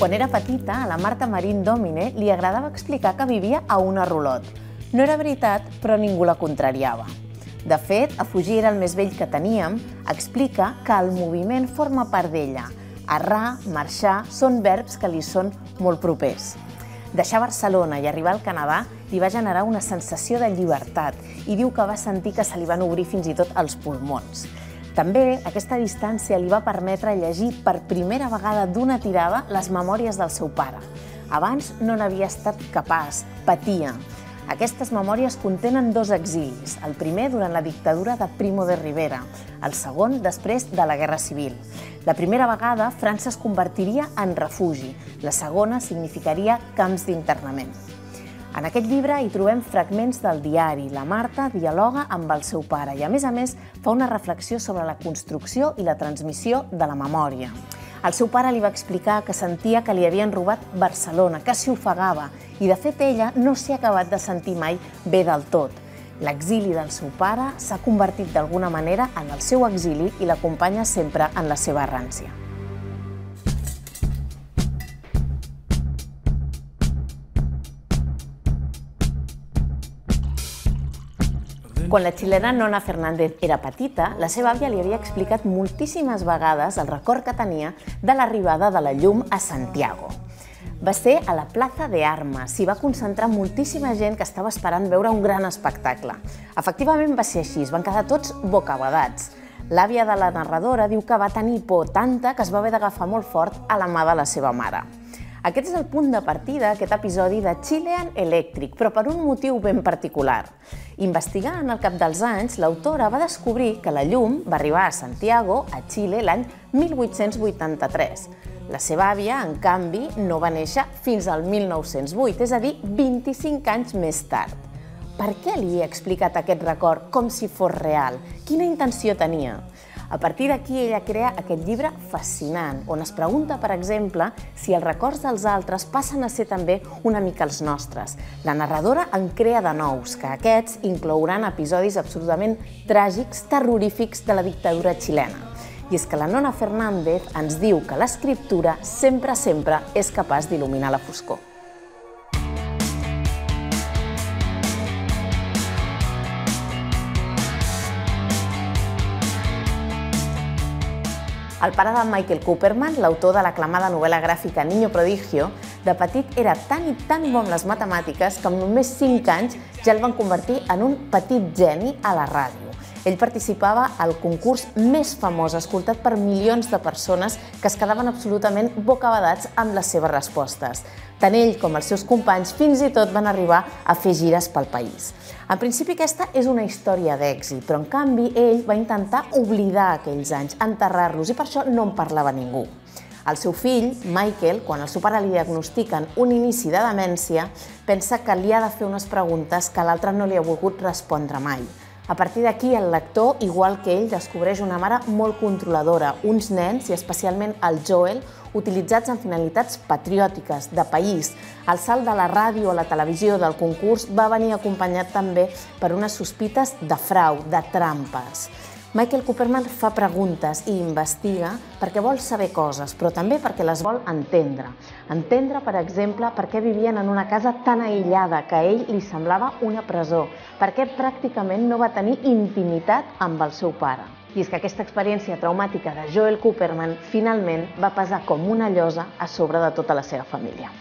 Quan era petita, a la Marta Marín Domine li agradava explicar que vivia a una rulot. No era veritat, però ningú la contrariava. De fet, a fugir era el més vell que teníem, explica que el moviment forma part d'ella. Arrar, marxar, són verbs que li són molt propers. Deixar Barcelona i arribar al Canadà li va generar una sensació de llibertat i diu que va sentir que se li van obrir fins i tot els pulmons. També aquesta distància li va permetre llegir per primera vegada d'una tirada les memòries del seu pare. Abans no n'havia estat capaç, patia. Aquestes memòries contenen dos exilis, el primer durant la dictadura de Primo de Rivera, el segon després de la Guerra Civil. La primera vegada, França es convertiria en refugi, la segona significaria camps d'internament. En aquest llibre hi trobem fragments del diari. La Marta dialoga amb el seu pare i, a més a més, fa una reflexió sobre la construcció i la transmissió de la memòria. El seu pare li va explicar que sentia que li havien robat Barcelona, que s'hi ofegava, i de fet ella no s'hi ha acabat de sentir mai bé del tot. L'exili del seu pare s'ha convertit d'alguna manera en el seu exili i l'acompanya sempre en la seva errància. Quan la xilena Nona Fernández era petita, la seva àvia li havia explicat moltíssimes vegades el record que tenia de l'arribada de la llum a Santiago. Va ser a la plaça de S'hi va concentrar moltíssima gent que estava esperant veure un gran espectacle. Efectivament va ser així, es van quedar tots bocabadats. L'àvia de la narradora diu que va tenir por tanta que es va haver d'agafar molt fort a la mà de la seva mare. Aquest és el punt de partida, aquest episodi de Chilean Electric, però per un motiu ben particular. Investigant al cap dels anys, l'autora va descobrir que la llum va arribar a Santiago, a Xile, l'any 1883. La seva àvia, en canvi, no va néixer fins al 1908, és a dir, 25 anys més tard. Per què li he explicat aquest record com si fos real? Quina intenció tenia? A partir d'aquí, ella crea aquest llibre fascinant, on es pregunta, per exemple, si els records dels altres passen a ser també una mica els nostres. La narradora en crea de nous, que aquests inclouran episodis absolutament tràgics, terrorífics de la dictadura xilena. I és que la Nona Fernández ens diu que l'escriptura sempre, sempre és capaç d'il·luminar la foscor. El pare de Michael Cooperman, l'autor de l'aclamada novel·la gràfica Niño Prodigio, de petit era tan i tan bo amb les matemàtiques que amb només 5 anys ja el van convertir en un petit geni a la ràdio. Ell participava al concurs més famós, escoltat per milions de persones que es quedaven absolutament bocabadats amb les seves respostes. Tant ell com els seus companys fins i tot van arribar a fer gires pel país. En principi aquesta és una història d'èxit, però en canvi ell va intentar oblidar aquells anys, enterrar-los, i per això no en parlava ningú. El seu fill, Michael, quan al seu pare li diagnostiquen un inici de demència, pensa que li ha de fer unes preguntes que l'altre no li ha volgut respondre mai. A partir d'aquí, el lector, igual que ell, descobreix una mare molt controladora, uns nens, i especialment el Joel, utilitzats en finalitats patriòtiques, de país. El salt de la ràdio a la televisió del concurs va venir acompanyat també per unes sospites de frau, de trampes. Michael Cooperman fa preguntes i investiga perquè vol saber coses, però també perquè les vol entendre. Entendre, per exemple, per què vivien en una casa tan aïllada que a ell li semblava una presó, per què pràcticament no va tenir intimitat amb el seu pare. I és que aquesta experiència traumàtica de Joel Cooperman finalment va pesar com una llosa a sobre de tota la seva família.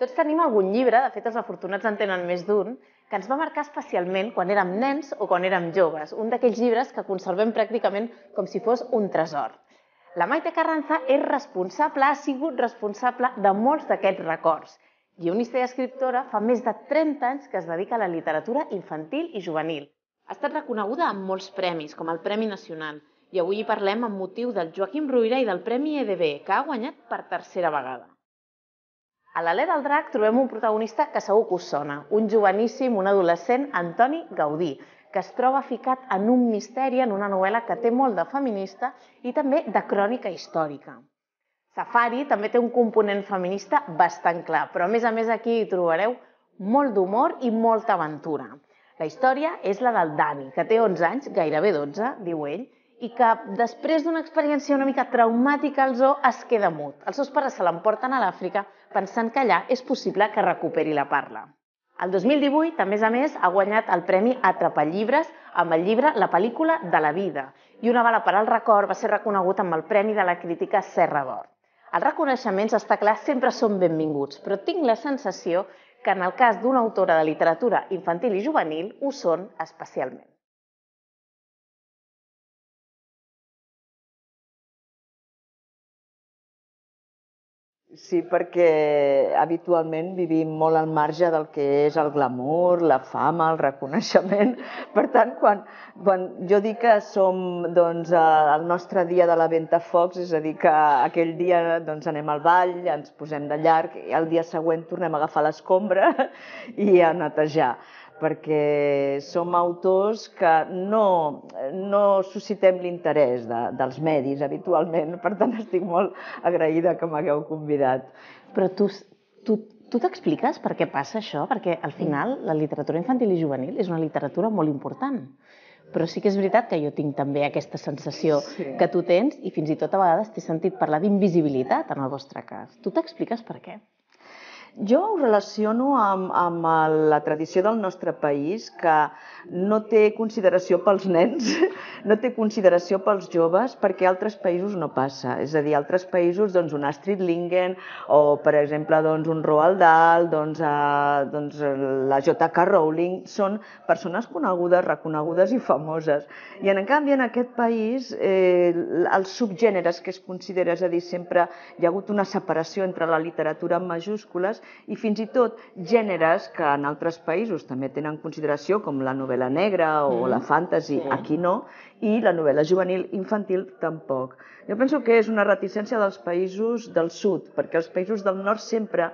Tots tenim algun llibre, de fet els afortunats en tenen més d'un, que ens va marcar especialment quan érem nens o quan érem joves, un d'aquells llibres que conservem pràcticament com si fos un tresor. La Maite Carranza és responsable, ha sigut responsable de molts d'aquests records. Guionista i escriptora, fa més de 30 anys que es dedica a la literatura infantil i juvenil. Ha estat reconeguda amb molts premis, com el Premi Nacional, i avui hi parlem amb motiu del Joaquim Ruira i del Premi EDB, que ha guanyat per tercera vegada. A l'Alè del Drac trobem un protagonista que segur que us sona, un joveníssim, un adolescent, Antoni Gaudí, que es troba ficat en un misteri en una novel·la que té molt de feminista i també de crònica històrica. Safari també té un component feminista bastant clar, però a més a més aquí hi trobareu molt d'humor i molta aventura. La història és la del Dani, que té 11 anys, gairebé 12, diu ell, i que després d'una experiència una mica traumàtica al zoo es queda mut. Els seus pares se l'emporten a l'Àfrica pensant que allà és possible que recuperi la parla. El 2018, a més a més, ha guanyat el Premi Atrapar Llibres amb el llibre La pel·lícula de la vida i una bala per al record va ser reconegut amb el Premi de la Crítica Serra d'Or. Els reconeixements, està clar, sempre són benvinguts, però tinc la sensació que en el cas d'una autora de literatura infantil i juvenil ho són especialment. Sí, perquè habitualment vivim molt al marge del que és el glamour, la fama, el reconeixement. Per tant, quan, quan jo dic que som doncs, eh, el nostre dia de la focs, és a dir, que aquell dia doncs, anem al ball, ens posem de llarg, i el dia següent tornem a agafar l'escombra i a netejar perquè som autors que no, no suscitem l'interès de, dels medis habitualment, per tant estic molt agraïda que m'hagueu convidat. Però tu, tu, tu t'expliques per què passa això? Perquè al final la literatura infantil i juvenil és una literatura molt important però sí que és veritat que jo tinc també aquesta sensació sí. que tu tens i fins i tot a vegades t'he sentit parlar d'invisibilitat en el vostre cas. Tu t'expliques per què? Jo ho relaciono amb, amb la tradició del nostre país, que no té consideració pels nens, no té consideració pels joves, perquè altres països no passa. És a dir, altres països, doncs, un Astrid Lingen, o, per exemple, doncs, un Roald Dahl, doncs, eh, doncs, la J.K. Rowling, són persones conegudes, reconegudes i famoses. I, en canvi, en aquest país, eh, els subgèneres que es considera, és a dir, sempre hi ha hagut una separació entre la literatura en majúscules i fins i tot gèneres que en altres països també tenen consideració, com la novel·la negra o mm. la fantasy, sí. aquí no, i la novel·la juvenil infantil tampoc. Jo penso que és una reticència dels països del sud, perquè els països del nord sempre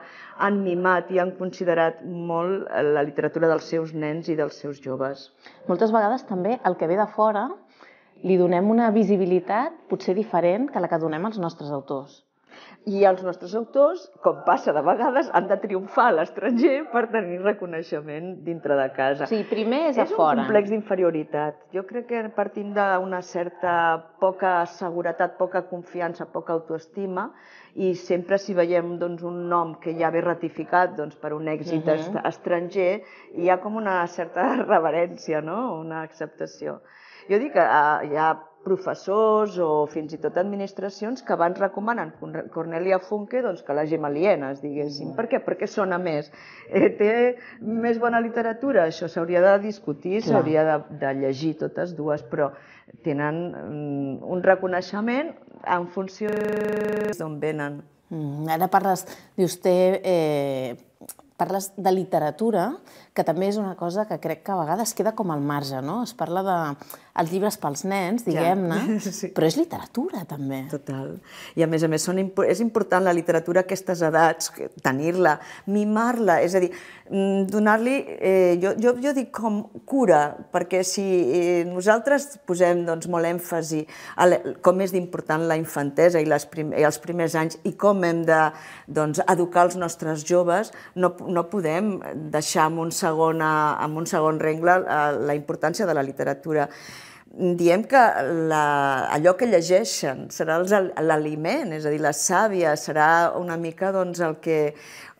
han mimat i han considerat molt la literatura dels seus nens i dels seus joves. Moltes vegades també el que ve de fora li donem una visibilitat potser diferent que la que donem als nostres autors. I els nostres autors, com passa de vegades, han de triomfar a l'estranger per tenir reconeixement dintre de casa. Sí, primer és, és a fora. És un complex d'inferioritat. Jo crec que partint d'una certa poca seguretat, poca confiança, poca autoestima, i sempre si veiem doncs, un nom que ja ve ratificat doncs, per un èxit uh mhm. -huh. estranger, hi ha com una certa reverència, no? una acceptació. Jo dic que ja ah, hi ha professors o fins i tot administracions que van recomanant Cornelia Funke doncs, que gent aliena, diguéssim. Mm. Per què? Perquè sona més. Eh, té més bona literatura? Això s'hauria de discutir, s'hauria de, de llegir totes dues, però tenen mm, un reconeixement en funció d'on venen. Mm, ara parles, dius, té eh, parles de literatura, que també és una cosa que crec que a vegades queda com al marge, no? Es parla de els llibres pels nens, diguem-ne, ja. sí. però és literatura, també. Total. I, a més a més, són, imp és important la literatura a aquestes edats, tenir-la, mimar-la, és a dir, mm, donar-li, eh, jo, jo, jo dic com cura, perquè si eh, nosaltres posem doncs, molt èmfasi a la, com és d'important la infantesa i, les prim i els primers anys i com hem de doncs, educar els nostres joves, no, no podem deixar amb un segon, eh, amb un segon rengle eh, la importància de la literatura diem que la, allò que llegeixen serà l'aliment, és a dir, la sàvia serà una mica doncs, el que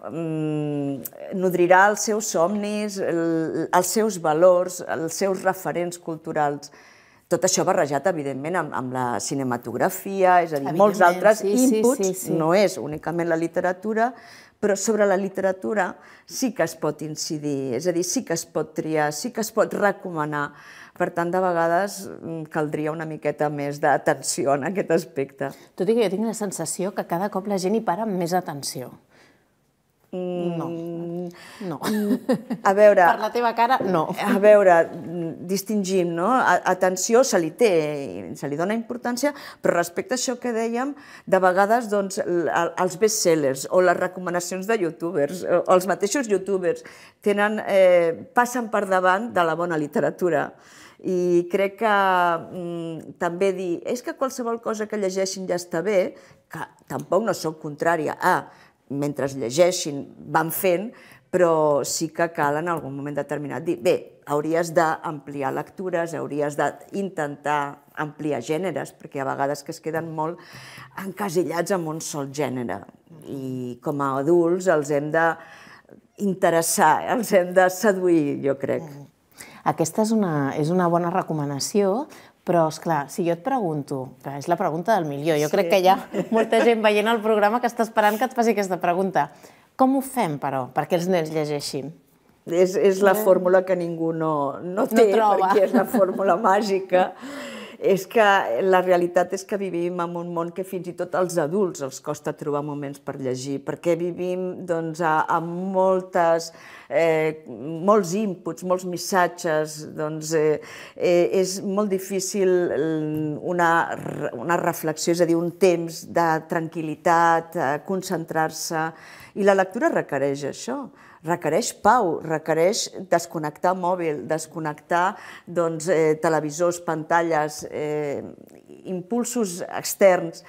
mm, nodrirà els seus somnis, el, els seus valors, els seus referents culturals. Tot això barrejat, evidentment, amb, amb la cinematografia, és a dir, molts altres sí, inputs, sí, sí, sí. no és únicament la literatura, però sobre la literatura sí que es pot incidir, és a dir, sí que es pot triar, sí que es pot recomanar per tant, de vegades mm, caldria una miqueta més d'atenció en aquest aspecte. Tot i que jo tinc la sensació que cada cop la gent hi para amb més atenció. Mm. No. No. Mm. A veure... per la teva cara, no. A veure, distingim, no? Atenció se li té, se li dona importància, però respecte a això que dèiem, de vegades doncs, els bestsellers o les recomanacions de youtubers, o els mateixos youtubers, tenen, eh, passen per davant de la bona literatura. I crec que mm, també dir, és que qualsevol cosa que llegeixin ja està bé, que tampoc no sóc contrària a, mentre llegeixin, van fent, però sí que cal en algun moment determinat dir, bé, hauries d'ampliar lectures, hauries d'intentar ampliar gèneres, perquè a vegades que es queden molt encasillats en un sol gènere. I com a adults els hem de interessar, eh, els hem de seduir, jo crec. Mm. Aquesta és una, és una bona recomanació, però, és clar, si jo et pregunto, que és la pregunta del milió, jo sí. crec que hi ha molta gent veient el programa que està esperant que et faci aquesta pregunta. Com ho fem, però, perquè els nens llegeixin? És, és la eh? fórmula que ningú no, no té, no troba. perquè és la fórmula màgica és que la realitat és que vivim en un món que fins i tot als adults els costa trobar moments per llegir, perquè vivim doncs, amb moltes, eh, molts inputs, molts missatges, doncs, eh, eh, és molt difícil mm, una, una reflexió, és a dir, un temps de tranquil·litat, eh, concentrar-se, i la lectura requereix això requereix pau, requereix desconnectar mòbil, desconnectar doncs, eh, televisors, pantalles, eh, impulsos externs.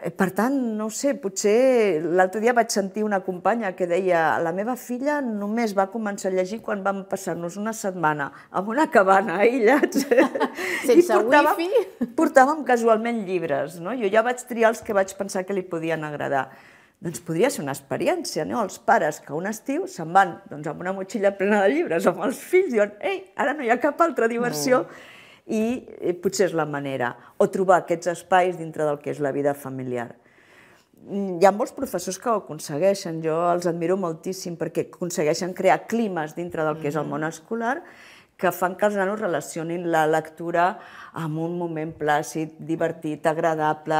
Eh, per tant, no sé, potser l'altre dia vaig sentir una companya que deia la meva filla només va començar a llegir quan vam passar-nos una setmana en una cabana aïllats. Sense I portàvem, wifi? Portàvem casualment llibres, no? Jo ja vaig triar els que vaig pensar que li podien agradar doncs podria ser una experiència, no? Els pares que un estiu se'n van doncs, amb una motxilla plena de llibres, amb els fills, i diuen, ei, ara no hi ha cap altra diversió, no. i eh, potser és la manera, o trobar aquests espais dintre del que és la vida familiar. Mm, hi ha molts professors que ho aconsegueixen, jo els admiro moltíssim, perquè aconsegueixen crear climes dintre del que és el món escolar, que fan que els nanos relacionin la lectura amb un moment plàcid, divertit, agradable,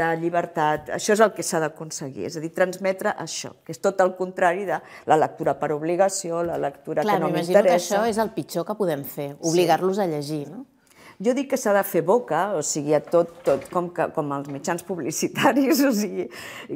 de llibertat. Això és el que s'ha d'aconseguir, és a dir, transmetre això, que és tot el contrari de la lectura per obligació, la lectura Clar, que no m'interessa. Clar, m'imagino que això és el pitjor que podem fer, obligar-los sí. a llegir, no? Jo dic que s'ha de fer boca, o sigui, a tot, tot com, que, com els mitjans publicitaris, o sigui,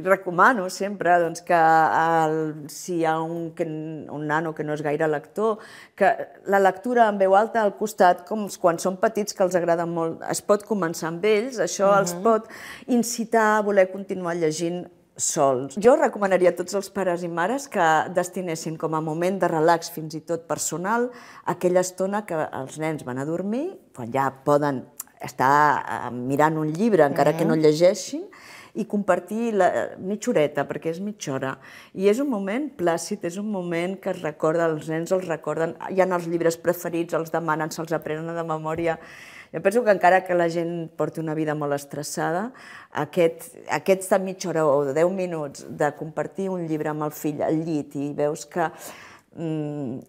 recomano sempre doncs, que el, si hi ha un, que, un nano que no és gaire lector, que la lectura en veu alta al costat, com quan són petits, que els agrada molt, es pot començar amb ells, això uh -huh. els mhm. pot incitar a voler continuar llegint sols. Jo recomanaria a tots els pares i mares que destinessin com a moment de relax, fins i tot personal, aquella estona que els nens van a dormir, quan ja poden estar eh, mirant un llibre, encara que no mm. llegeixin, i compartir la, mitja horeta, perquè és mitja hora. I és un moment plàcid, és un moment que es recorda, els nens els recorden, hi ha els llibres preferits, els demanen, se'ls aprenen de memòria. Jo penso que encara que la gent porti una vida molt estressada, aquest, aquesta mitja hora o 10 minuts de compartir un llibre amb el fill al llit i veus que mm,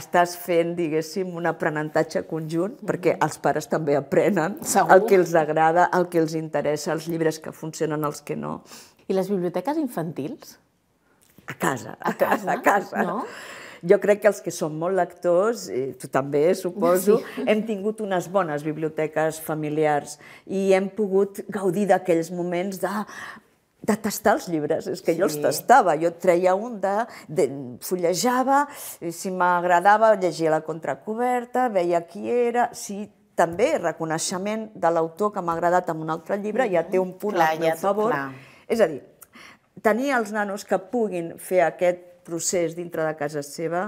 estàs fent, diguéssim, un aprenentatge conjunt, mm-hmm. perquè els pares també aprenen Segur. el que els agrada, el que els interessa, els llibres que funcionen, els que no. I les biblioteques infantils? A casa, a casa, a casa. No? Jo crec que els que som molt lectors, i tu també, suposo, sí. hem tingut unes bones biblioteques familiars i hem pogut gaudir d'aquells moments de de tastar els llibres. És que sí. jo els tastava, jo treia un de... de fullejava, si m'agradava llegia la contracoberta, veia qui era, si també reconeixement de l'autor que m'ha agradat en un altre llibre, mm -hmm. ja té un punt clar, al meu ja, favor. Clar. És a dir, tenir els nanos que puguin fer aquest procés dintre de casa seva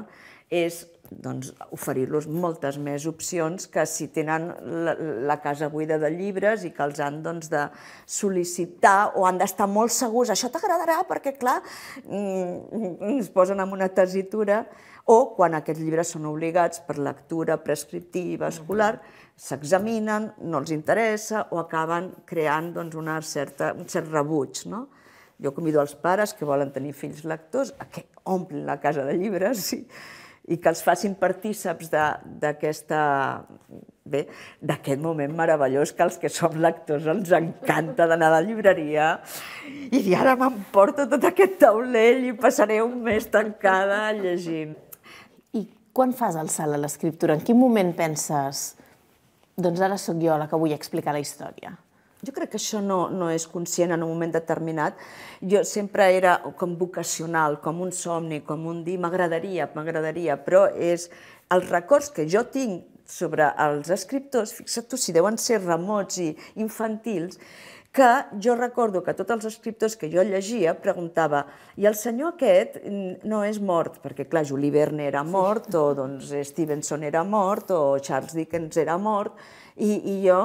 és doncs, oferir-los moltes més opcions que si tenen la, la casa buida de llibres i que els han doncs, de sol·licitar o han d'estar molt segurs. Això t'agradarà perquè, clar, mm, es posen en una tesitura o quan aquests llibres són obligats per lectura prescriptiva mm-hmm. escolar, s'examinen, no els interessa o acaben creant doncs, una certa, un cert rebuig. No? Jo convido els pares que volen tenir fills lectors a que omplin la casa de llibres i, i que els facin partíceps d'aquesta... Bé, d'aquest moment meravellós que els que som lectors ens encanta d'anar a la llibreria i dir, ara m'emporto tot aquest taulell i passaré un mes tancada llegint. I quan fas el salt a l'escriptura? En quin moment penses doncs ara sóc jo la que vull explicar la història? jo crec que això no, no és conscient en un moment determinat. Jo sempre era com vocacional, com un somni, com un dir m'agradaria, m'agradaria, però és els records que jo tinc sobre els escriptors, fixa't tu si deuen ser remots i infantils, que jo recordo que tots els escriptors que jo llegia preguntava i el senyor aquest no és mort, perquè clar, Julie Verne era mort, o doncs, Stevenson era mort, o Charles Dickens era mort, i, i jo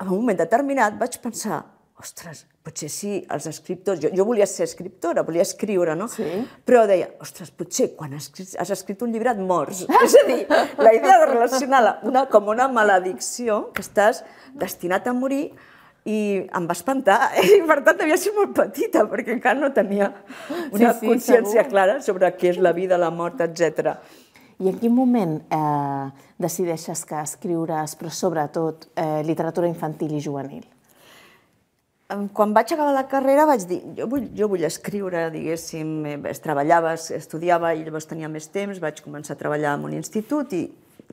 en un moment determinat vaig pensar, ostres, potser sí, els escriptors... Jo, jo volia ser escriptora, volia escriure, no? Sí. Però deia, ostres, potser quan has, has escrit un llibre et mors. És a dir, la idea de relacionar la, una, com una maledicció, que estàs destinat a morir, i em va espantar, eh? i per tant devia ser molt petita, perquè encara no tenia una sí, sí, consciència segur. clara sobre què és la vida, la mort, etc. I en quin moment eh, decideixes que escriures, però sobretot eh, literatura infantil i juvenil? Quan vaig acabar la carrera vaig dir, jo vull, jo vull escriure, diguéssim, eh, es treballava, estudiava i llavors tenia més temps, vaig començar a treballar en un institut i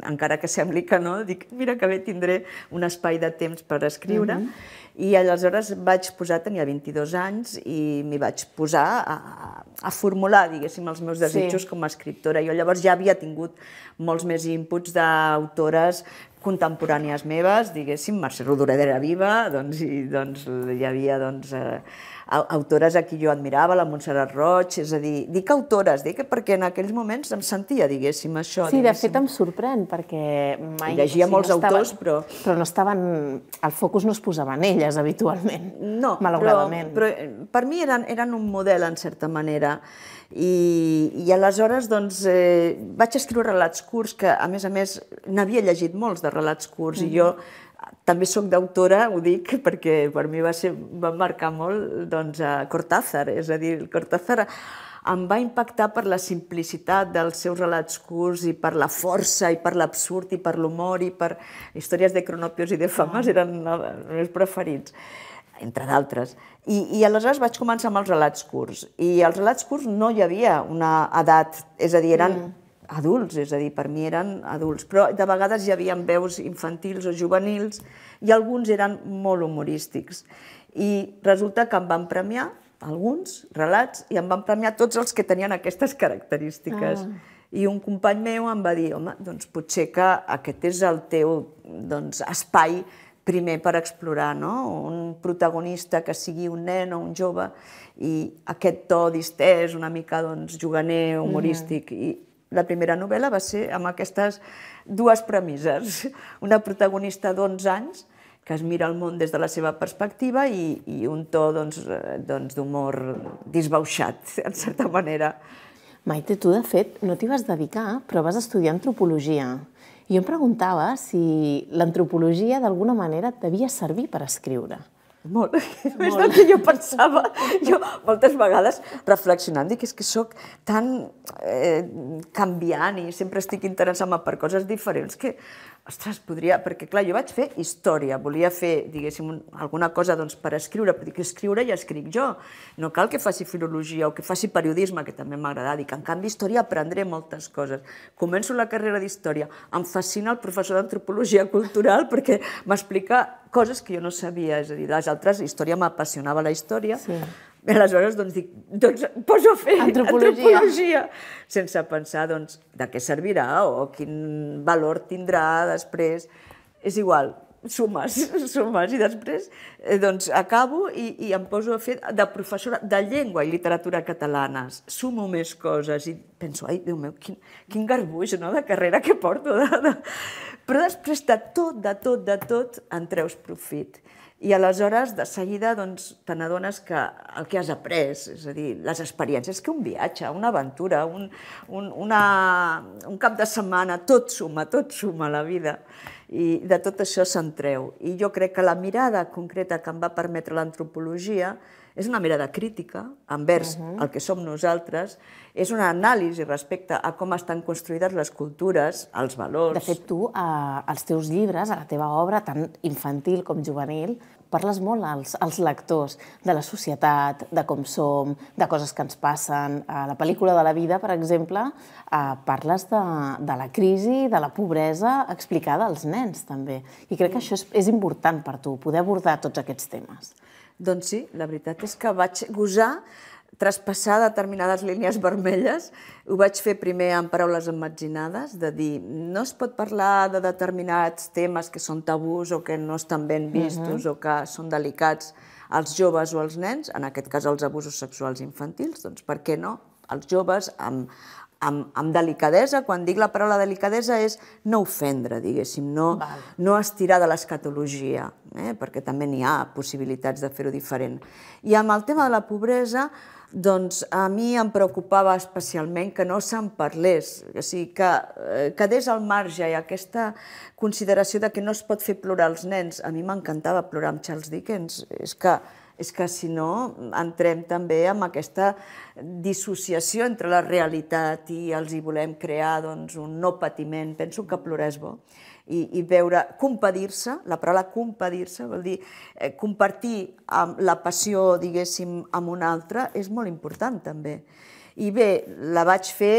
encara que sembli que no, dic, mira que bé tindré un espai de temps per escriure. Mm -hmm. I aleshores vaig posar, tenia 22 anys, i m'hi vaig posar a, a formular, diguéssim, els meus desitjos sí. com a escriptora. Jo llavors ja havia tingut molts més inputs d'autores contemporànies meves, diguéssim, Mercè era Viva, doncs, i, doncs, hi havia doncs, eh, autores a qui jo admirava, la Montserrat Roig, és a dir, dic autores, dic perquè en aquells moments em sentia, diguéssim, això. Sí, diguéssim. de fet em sorprèn, perquè mai... Llegia sí, molts no autors, estaven, però... Però no estaven... El focus no es posava en elles, habitualment, no, malauradament. Però, però eh, per mi eren, eren un model, en certa manera. No, i, i aleshores doncs, eh, vaig escriure relats curts, que a més a més n'havia llegit molts de relats curts, mm -hmm. i jo també sóc d'autora, ho dic, perquè per mi va, ser, va marcar molt doncs, a Cortázar, és a dir, Cortázar em va impactar per la simplicitat dels seus relats curts i per la força i per l'absurd i per l'humor i per històries de cronopios i de fames, eren eh, els meus preferits entre d'altres. I, I aleshores vaig començar amb els relats curts. I els relats curts no hi havia una edat, és a dir, eren mm. adults, és a dir, per mi eren adults. Però de vegades hi havia veus infantils o juvenils i alguns eren molt humorístics. I resulta que em van premiar alguns relats i em van premiar tots els que tenien aquestes característiques. Ah. I un company meu em va dir, home, doncs potser que aquest és el teu doncs, espai primer per explorar, no? un protagonista que sigui un nen o un jove i aquest to distès, una mica doncs, juganer, mhm. humorístic. Mm. I la primera novel·la va ser amb aquestes dues premisses. Una protagonista d'11 anys que es mira el món des de la seva perspectiva i, i un to doncs, eh, doncs, d'humor doncs, doncs, disbauxat, en certa manera. Maite, tu de fet no t'hi vas dedicar, però vas estudiar antropologia jo em preguntava si l'antropologia d'alguna manera et devia servir per escriure. Molt. Més del que jo pensava. Jo moltes vegades reflexionant dic és que sóc tan eh, canviant i sempre estic interessant-me per coses diferents que, ostres, podria... Perquè, clar, jo vaig fer història, volia fer, diguéssim, alguna cosa doncs, per escriure, però dic, escriure ja escric jo. No cal que faci filologia o que faci periodisme, que també m'agrada. Dic, en canvi, història aprendré moltes coses. Començo la carrera d'història, em fascina el professor d'antropologia cultural perquè m'explica coses que jo no sabia, és a dir, les altres, la història m'apassionava la història, sí. aleshores doncs dic, doncs poso a fer antropologia. antropologia, sense pensar doncs de què servirà o quin valor tindrà després, és igual, sumes, sumes, i després eh, doncs, acabo i, i em poso a fer de professora de llengua i literatura catalanes. Sumo més coses i penso, ai, Déu meu, quin, quin garbuix no, de carrera que porto. De, de... Però després de tot, de tot, de tot, en treus profit. I aleshores, de seguida, doncs, te n'adones que el que has après, és a dir, les experiències, que un viatge, una aventura, un, un, una, un cap de setmana, tot suma, tot suma la vida. I de tot això se'n treu. I jo crec que la mirada concreta que em va permetre l'antropologia és una mirada crítica envers uh -huh. el que som nosaltres, és una anàlisi respecte a com estan construïdes les cultures, els valors... De fet, tu, eh, als teus llibres, a la teva obra, tant infantil com juvenil, parles molt als, als lectors de la societat, de com som, de coses que ens passen. A la pel·lícula de la vida, per exemple, eh, parles de, de la crisi, de la pobresa explicada als nens, també. I crec que això és, és important per tu, poder abordar tots aquests temes. Doncs sí, la veritat és que vaig gosar traspassar determinades línies vermelles. Ho vaig fer primer amb paraules imaginades, de dir, no es pot parlar de determinats temes que són tabús o que no estan ben vistos uh -huh. o que són delicats als joves o als nens, en aquest cas els abusos sexuals infantils, doncs per què no? Els joves amb, amb, amb delicadesa, quan dic la paraula delicadesa és no ofendre, diguéssim, no, Val. no estirar de l'escatologia, eh? perquè també n'hi ha possibilitats de fer-ho diferent. I amb el tema de la pobresa, doncs a mi em preocupava especialment que no se'n parlés, o sigui, que eh, quedés al marge i aquesta consideració de que no es pot fer plorar els nens. A mi m'encantava plorar amb Charles Dickens, és que, és que si no entrem també en aquesta dissociació entre la realitat i els hi volem crear doncs, un no patiment. Penso que plorar és bo i, i veure, compadir-se, la paraula compadir-se vol dir eh, compartir amb la passió, diguéssim, amb un altre, és molt important també. I bé, la vaig fer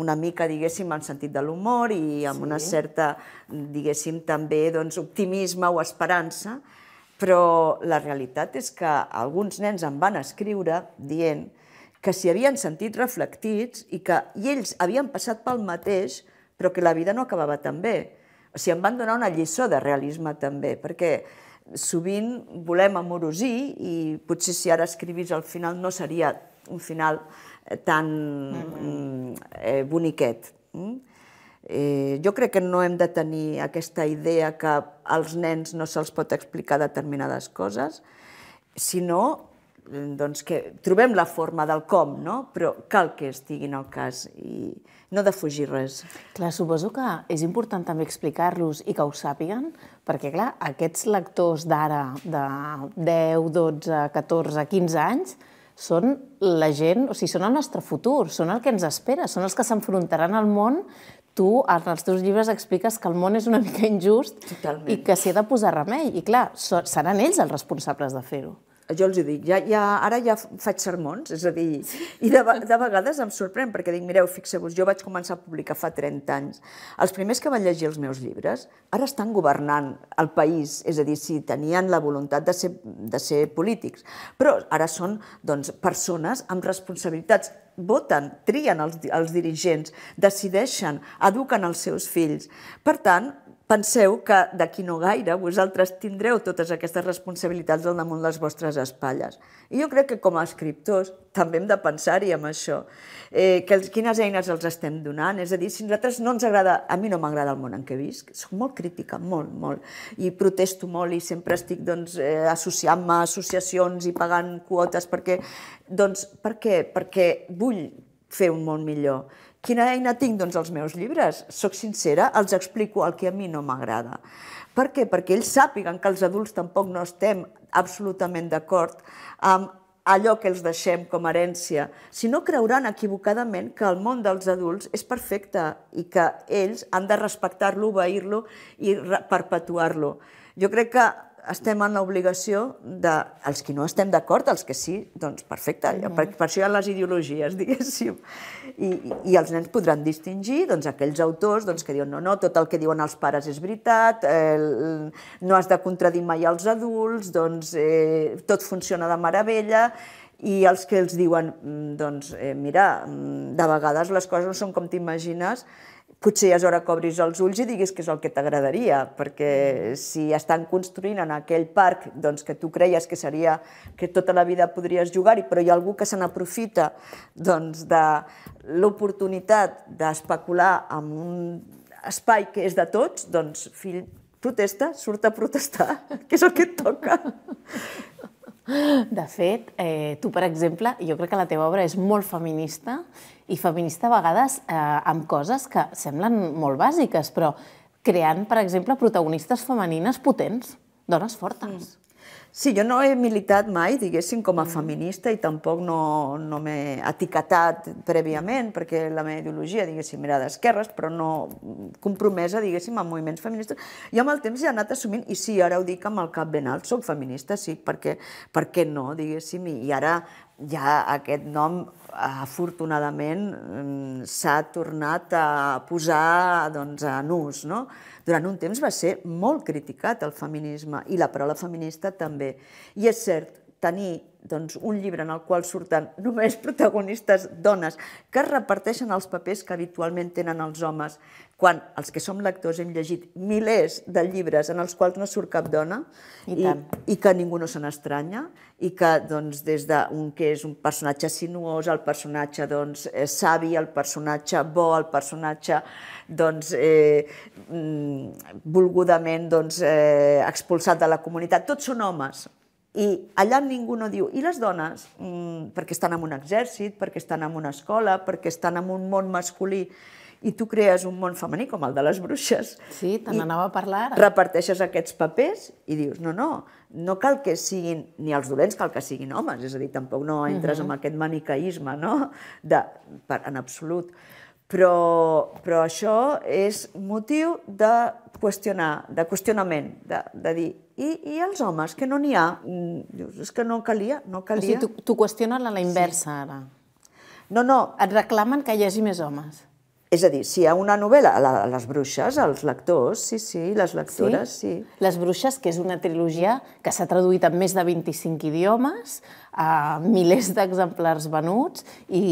una mica, diguéssim, en sentit de l'humor i amb sí. una certa, diguéssim, també doncs, optimisme o esperança, però la realitat és que alguns nens em van escriure dient que s'hi havien sentit reflectits i que i ells havien passat pel mateix, però que la vida no acabava tan bé o sigui, em van donar una lliçó de realisme també, perquè sovint volem amorosir i potser si ara escrivís al final no seria un final eh, tan mm -hmm. eh, boniquet. Mm? Eh, jo crec que no hem de tenir aquesta idea que als nens no se'ls pot explicar determinades coses, sinó Mm, doncs que trobem la forma del com, no? però cal que estiguin el cas i no de fugir res. Clar, suposo que és important també explicar-los i que ho sàpiguen, perquè clar, aquests lectors d'ara, de 10, 12, 14, 15 anys, són la gent, o sigui, són el nostre futur, són el que ens espera, són els que s'enfrontaran al món tu en els teus llibres expliques que el món és una mica injust Totalment. i que s'hi ha de posar remei. I clar, seran ells els responsables de fer-ho jo els ho dic, ja, ja, ara ja faig sermons, és a dir, i de, de vegades em sorprèn perquè dic, mireu, fixeu-vos, jo vaig començar a publicar fa 30 anys. Els primers que van llegir els meus llibres ara estan governant el país, és a dir, si tenien la voluntat de ser, de ser polítics, però ara són doncs, persones amb responsabilitats voten, trien els, els dirigents, decideixen, eduquen els seus fills. Per tant, Penseu que d'aquí no gaire vosaltres tindreu totes aquestes responsabilitats al damunt les vostres espatlles. I jo crec que com a escriptors també hem de pensar-hi amb això, eh, que els, quines eines els estem donant. És a dir, si nosaltres no ens agrada, a mi no m'agrada el món en què visc, soc molt crítica, molt, molt, i protesto molt i sempre estic doncs, eh, associant-me a associacions i pagant quotes perquè, doncs, per què? Perquè vull fer un món millor Quina eina tinc? Doncs els meus llibres. Soc sincera, els explico el que a mi no m'agrada. Per què? Perquè ells sàpiguen que els adults tampoc no estem absolutament d'acord amb allò que els deixem com a herència, si no creuran equivocadament que el món dels adults és perfecte i que ells han de respectar-lo, obeir-lo i perpetuar-lo. Jo crec que estem en l'obligació de, els que no estem d'acord, els que sí, doncs perfecte, mm -hmm. per, per això hi ha les ideologies, diguéssim. I, I els nens podran distingir doncs, aquells autors doncs, que diuen no, no, tot el que diuen els pares és veritat, eh, no has de contradir mai els adults, doncs eh, tot funciona de meravella, i els que els diuen, mm, doncs, eh, mira, mm, de vegades les coses no són com t'imagines, potser és hora que obris els ulls i diguis que és el que t'agradaria, perquè si estan construint en aquell parc doncs, que tu creies que seria que tota la vida podries jugar-hi, però hi ha algú que se n'aprofita doncs, de l'oportunitat d'especular amb un espai que és de tots, doncs, fill, protesta, surt a protestar, que és el que et toca. De fet, eh, tu, per exemple, jo crec que la teva obra és molt feminista i feminista a vegades eh, amb coses que semblen molt bàsiques, però creant, per exemple, protagonistes femenines potents, dones fortes. Sí. Sí, jo no he militat mai, diguéssim, com a mm. feminista i tampoc no, no m'he etiquetat prèviament, perquè la meva ideologia, diguéssim, era d'esquerres, però no compromesa, diguéssim, amb moviments feministes. I amb el temps ja he anat assumint, i sí, ara ho dic amb el cap ben alt, soc feminista, sí, perquè, perquè no, diguéssim, i ara ja aquest nom, afortunadament, mm, s'ha tornat a posar doncs, en ús. No? Durant un temps va ser molt criticat el feminisme i la paraula feminista també. I és cert, tenir doncs, un llibre en el qual surten només protagonistes dones que reparteixen els papers que habitualment tenen els homes, quan els que som lectors hem llegit milers de llibres en els quals no surt cap dona i, i, i que ningú no se n'estranya i que doncs, des d'un que és un personatge sinuós, el personatge doncs, eh, savi, el personatge bo, el personatge doncs, eh, mm, volgudament doncs, eh, expulsat de la comunitat, tots són homes, i allà ningú no diu, i les dones? Mm, perquè estan en un exèrcit, perquè estan en una escola, perquè estan en un món masculí i tu crees un món femení com el de les bruixes. Sí, te n'anava a parlar. Ara. Reparteixes aquests papers i dius, no, no, no cal que siguin ni els dolents, cal que siguin homes, és a dir, tampoc no entres uh -huh. en aquest manicaïsme, no?, de, per, en absolut. Però, però això és motiu de qüestionar, de qüestionament, de, de dir, i, i els homes, que no n'hi ha? Mm, dius, és que no calia, no calia. O sigui, tu, tu qüestiones la inversa, sí. ara. No, no. Et reclamen que hi hagi més homes. És a dir, si hi ha una novel·la, la, les bruixes, els lectors, sí, sí, les lectores, sí. sí. Les bruixes, que és una trilogia que s'ha traduït en més de 25 idiomes, a milers d'exemplars venuts, i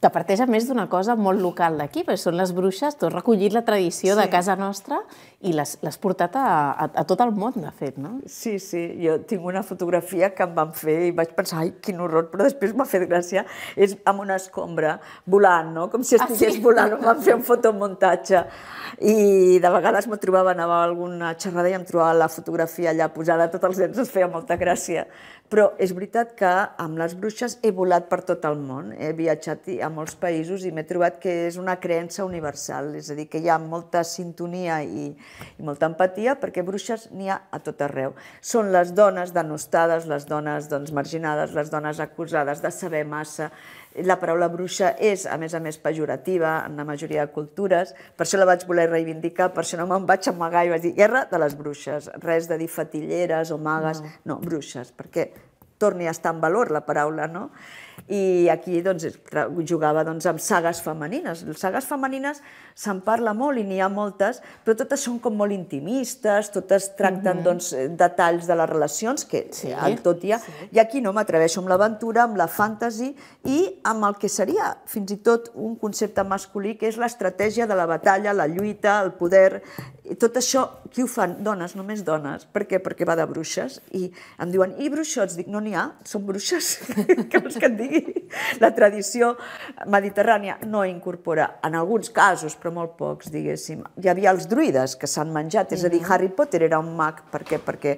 que parteix a més d'una cosa molt local d'aquí, perquè són les bruixes, tu has recollit la tradició sí. de casa nostra i l'has portat a, a, a tot el món, de fet, no? Sí, sí, jo tinc una fotografia que em van fer i vaig pensar, ai, quin horror, però després m'ha fet gràcia, és amb una escombra, volant, no? Com si ah, estigués ah, sí? volant, em van fer un fotomuntatge i de vegades me trobava, anava a alguna xerrada i em trobava la fotografia allà posada, tots els dents, es feia molta gràcia però és veritat que amb les bruixes he volat per tot el món, he viatjat a molts països i m'he trobat que és una creença universal, és a dir, que hi ha molta sintonia i, i molta empatia perquè bruixes n'hi ha a tot arreu. Són les dones denostades, les dones doncs, marginades, les dones acusades de saber massa, la paraula bruixa és, a més a més, pejorativa en la majoria de cultures, per això la vaig voler reivindicar, per això no me'n vaig amagar i vaig dir guerra de les bruixes, res de dir fatilleres o magues, no, no bruixes, perquè torni a estar en valor la paraula, no? i aquí doncs, jugava doncs, amb sagues femenines. Les sagues femenines se'n parla molt i n'hi ha moltes, però totes són com molt intimistes, totes tracten mm -hmm. doncs, eh, detalls de les relacions, que sí, eh, tot hi ha, sí. i aquí no m'atreveixo amb l'aventura, amb la fantasy i amb el que seria fins i tot un concepte masculí, que és l'estratègia de la batalla, la lluita, el poder, i tot això, qui ho fan? Dones, només dones. Per què? Perquè va de bruixes. I em diuen, i bruixots? Dic, no n'hi ha, són bruixes. Què vols que et digui? La tradició mediterrània no incorpora, en alguns casos, però molt pocs, diguéssim. Hi havia els druides que s'han menjat, és a dir, Harry Potter era un mag, per què? Perquè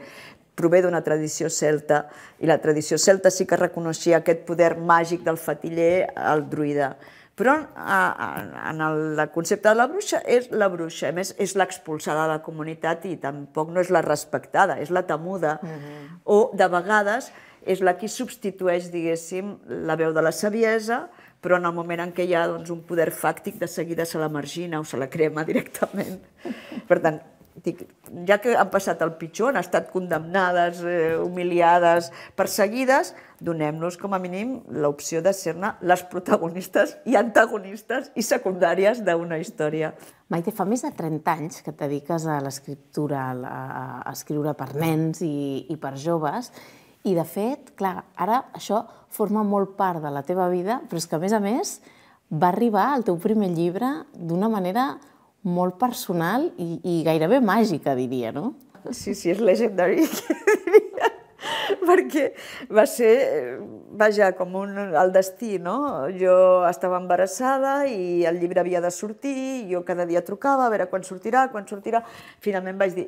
prové d'una tradició celta, i la tradició celta sí que reconeixia aquest poder màgic del fatiller al druida. Però a, a, en el, concepte de la bruixa és la bruixa, a més és l'expulsada de la comunitat i tampoc no és la respectada, és la temuda, Mm -hmm. o de vegades és la qui substitueix, diguéssim, la veu de la saviesa, però en el moment en què hi ha doncs, un poder fàctic, de seguida se la margina o se la crema directament. Per tant, dic, ja que han passat el pitjor, han estat condemnades, eh, humiliades, perseguides, donem nos com a mínim l'opció de ser-ne les protagonistes i antagonistes i secundàries d'una història. Maite, fa més de 30 anys que et dediques a l'escriptura, a escriure per nens i, i per joves, i de fet, clar, ara això forma molt part de la teva vida, però és que a més a més va arribar al teu primer llibre d'una manera molt personal i, i gairebé màgica, diria, no? Sí, sí, és legendari. perquè va ser, vaja, com un, el destí, no? Jo estava embarassada i el llibre havia de sortir, jo cada dia trucava a veure quan sortirà, quan sortirà... Finalment vaig dir,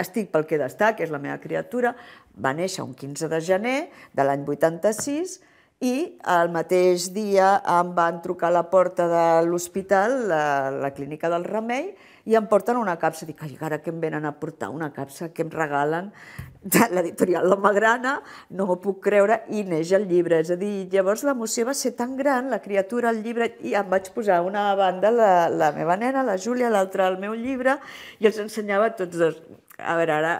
estic pel que he d'estar, que és la meva criatura, va néixer un 15 de gener de l'any 86, i el mateix dia em van trucar a la porta de l'hospital, la, la clínica del Remei, i em porten una capsa. Dic, ai, ara que em venen a portar una capsa que em regalen de l'editorial La Magrana, no m'ho puc creure, i neix el llibre. És a dir, llavors l'emoció va ser tan gran, la criatura, el llibre, i em vaig posar a una banda la, la meva nena, la Júlia, l'altra el meu llibre, i els ensenyava tots dos. A veure, ara,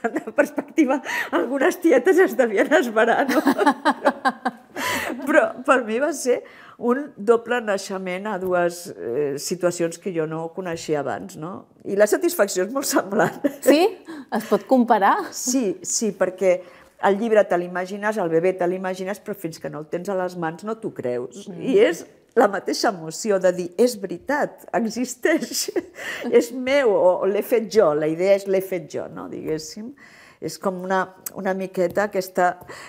de perspectiva, algunes tietes es devien esperar, no? Però per mi va ser un doble naixement a dues eh, situacions que jo no coneixia abans, no? I la satisfacció és molt semblant. Sí? Es pot comparar? Sí, sí, perquè el llibre te l'imagines, el bebè te l'imagines, però fins que no el tens a les mans no t'ho creus. Mm. I és la mateixa emoció de dir, és veritat, existeix, és meu, o l'he fet jo, la idea és l'he fet jo, no? diguéssim és com una, una miqueta aquesta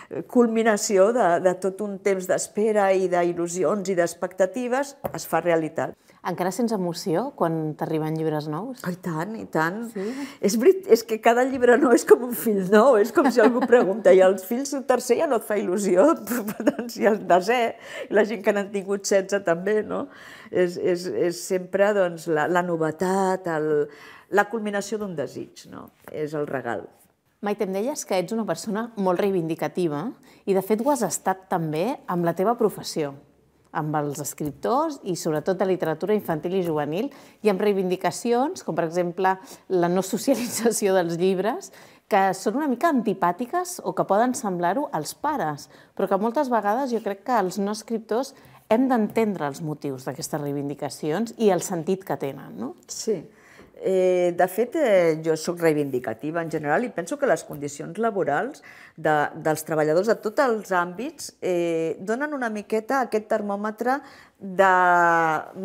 eh, culminació de, de tot un temps d'espera i d'il·lusions i d'expectatives es fa realitat. Encara sents emoció quan t'arriben llibres nous? Oh, I tant, i tant. Sí? És, brit, és que cada llibre nou és com un fill nou, és com si algú pregunta, i els fills el tercer ja no et fa il·lusió, doncs si el desè, la gent que n'han tingut 16 també, no? És, és, és sempre doncs, la, la novetat, el, la culminació d'un desig, no? És el regal. Maite, em deies que ets una persona molt reivindicativa i, de fet, ho has estat també amb la teva professió, amb els escriptors i, sobretot, de literatura infantil i juvenil i amb reivindicacions, com, per exemple, la no socialització dels llibres, que són una mica antipàtiques o que poden semblar-ho als pares, però que moltes vegades jo crec que els no escriptors hem d'entendre els motius d'aquestes reivindicacions i el sentit que tenen, no? Sí. Eh, de fet, eh, jo sóc reivindicativa en general i penso que les condicions laborals de, dels treballadors de tots els àmbits eh, donen una miqueta aquest termòmetre de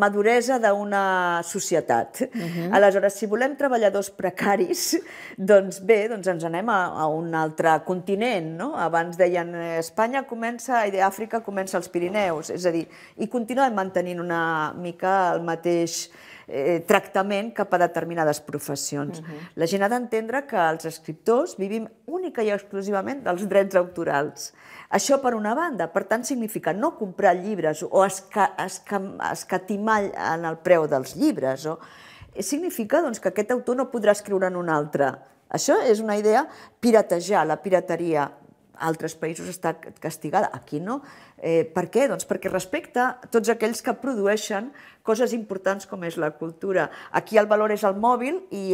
maduresa d'una societat. Uh mhm. -huh. Aleshores, si volem treballadors precaris, doncs bé, doncs ens anem a, a un altre continent. No? Abans deien eh, Espanya comença, i d'Àfrica comença els Pirineus, és a dir, i continuem mantenint una mica el mateix Eh, tractament cap a determinades professions. Uh mhm. -huh. La gent ha d'entendre que els escriptors vivim única i exclusivament dels drets autorals. Això per una banda, per tant significa no comprar llibres o esca, esca, escatimar en el preu dels llibres, o... Eh, significa doncs, que aquest autor no podrà escriure en un altre. Això és una idea piratejar, la pirateria a altres països està castigada, aquí no. Eh, per què? Doncs perquè respecta tots aquells que produeixen coses importants com és la cultura. Aquí el valor és el mòbil i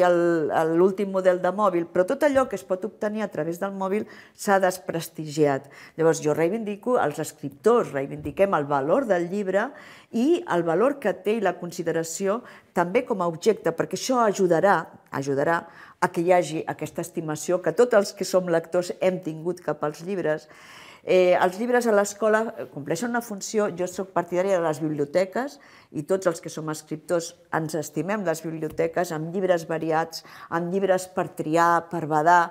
l'últim model de mòbil, però tot allò que es pot obtenir a través del mòbil s'ha desprestigiat. Llavors jo reivindico, els escriptors reivindiquem el valor del llibre i el valor que té i la consideració també com a objecte, perquè això ajudarà, ajudarà a que hi hagi aquesta estimació que tots els que som lectors hem tingut cap als llibres Eh, els llibres a l'escola eh, compleixen una funció, jo sóc partidària de les biblioteques i tots els que som escriptors ens estimem les biblioteques amb llibres variats, amb llibres per triar, per badar,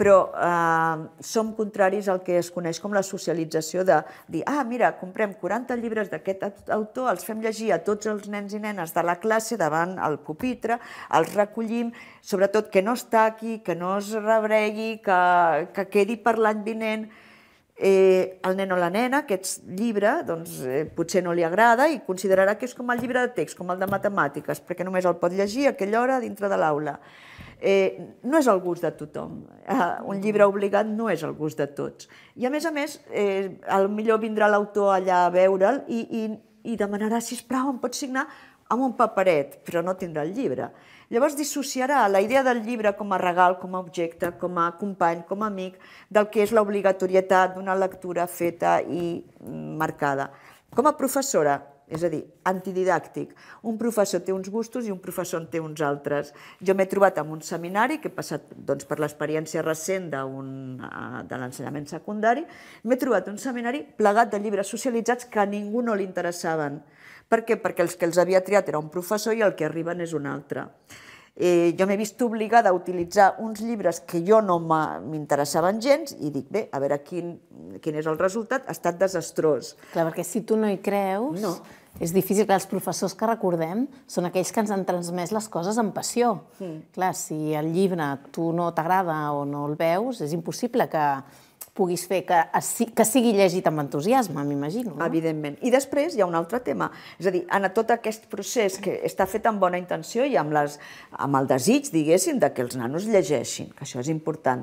però eh, som contraris al que es coneix com la socialització de dir, ah, mira, comprem 40 llibres d'aquest autor, els fem llegir a tots els nens i nenes de la classe davant el pupitre, els recollim, sobretot que no es taqui, que no es rebregui, que, que quedi per l'any vinent, eh, el nen o la nena aquest llibre doncs, eh, potser no li agrada i considerarà que és com el llibre de text, com el de matemàtiques, perquè només el pot llegir a aquella hora dintre de l'aula. Eh, no és el gust de tothom. Eh, un llibre obligat no és el gust de tots. I a més a més, eh, millor vindrà l'autor allà a veure'l i, i, i demanarà, si plau em pot signar amb un paperet, però no tindrà el llibre. Llavors dissociarà la idea del llibre com a regal, com a objecte, com a company, com a amic, del que és l'obligatorietat d'una lectura feta i marcada. Com a professora, és a dir, antididàctic. Un professor té uns gustos i un professor en té uns altres. Jo m'he trobat en un seminari, que he passat doncs, per l'experiència recent eh, de l'ensenyament secundari, m'he trobat un seminari plegat de llibres socialitzats que a ningú no li interessaven. Per què? Perquè els que els havia triat era un professor i el que arriben és un altre. Eh, jo m'he vist obligada a utilitzar uns llibres que jo no m'interessaven gens i dic, bé, a veure quin, quin és el resultat, ha estat desastrós. Clar, perquè si tu no hi creus... No. És difícil, que els professors que recordem són aquells que ens han transmès les coses amb passió. Mm. Clar, si el llibre tu no t'agrada o no el veus, és impossible que, puguis fer que, que sigui llegit amb entusiasme, m'imagino. No? Evidentment. I després hi ha un altre tema. És a dir, en tot aquest procés que està fet amb bona intenció i amb, les, amb el desig, diguéssim, de que els nanos llegeixin, que això és important.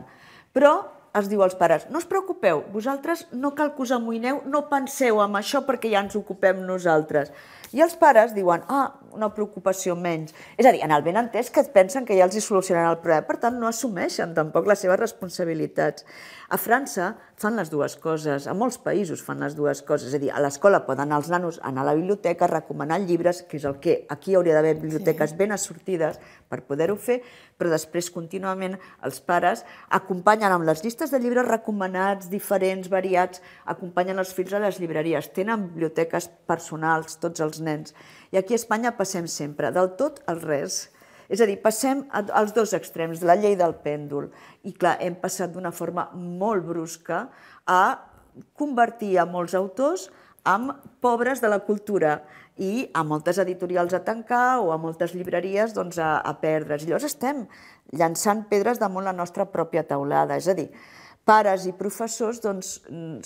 Però es diu als pares, no us preocupeu, vosaltres no cal que us amoïneu, no penseu en això perquè ja ens ocupem nosaltres. I els pares diuen, ah, una preocupació menys. És a dir, en el entès que pensen que ja els hi solucionaran el problema, per tant, no assumeixen tampoc les seves responsabilitats. A França fan les dues coses, a molts països fan les dues coses, és a dir, a l'escola poden els nanos anar a la biblioteca, recomanar llibres, que és el que aquí hauria d'haver biblioteques sí. ben assortides per poder-ho fer, però després contínuament els pares acompanyen amb les llistes de llibres recomanats, diferents, variats, acompanyen els fills a les llibreries, tenen biblioteques personals, tots els nens. I aquí a Espanya passem sempre del tot al res. És a dir, passem als dos extrems de la llei del pèndol. I clar, hem passat d'una forma molt brusca a convertir a molts autors en pobres de la cultura i a moltes editorials a tancar o a moltes llibreries doncs, a, a perdre's. Llavors estem llançant pedres damunt la nostra pròpia teulada. És a dir, pares i professors doncs,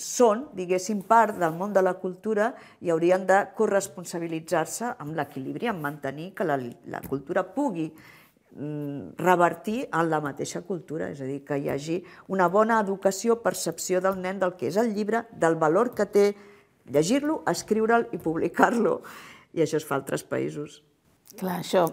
són, diguéssim, part del món de la cultura i haurien de corresponsabilitzar-se amb l'equilibri, amb mantenir que la, la cultura pugui mm, revertir en la mateixa cultura, és a dir, que hi hagi una bona educació, percepció del nen del que és el llibre, del valor que té llegir-lo, escriure'l i publicar-lo. I això es fa a altres països. Clar, això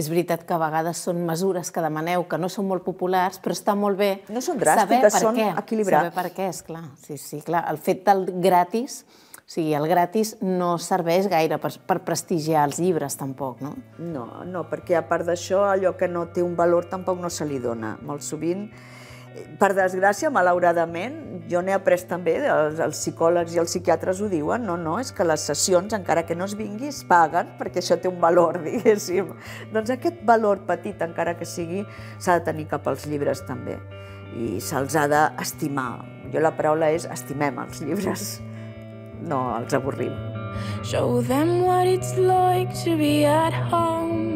és veritat que a vegades són mesures que demaneu que no són molt populars, però està molt bé no són dràstiques, són què. equilibrats. Saber per què, és clar. Sí, sí, clar. El fet del gratis, o sigui, el gratis no serveix gaire per, per prestigiar els llibres, tampoc, no? No, no, perquè a part d'això, allò que no té un valor tampoc no se li dona. Molt sovint per desgràcia, malauradament, jo n'he après també, els, els psicòlegs i els psiquiatres ho diuen, no, no, és que les sessions, encara que no es vingui, es paguen, perquè això té un valor, diguéssim. Doncs aquest valor petit, encara que sigui, s'ha de tenir cap als llibres també, i se'ls ha d'estimar. Jo la paraula és estimem els llibres, no els avorrim. Show them what it's like to be at home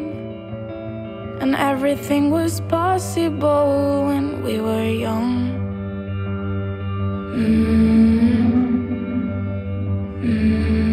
And everything was possible when we were young. Mm Mm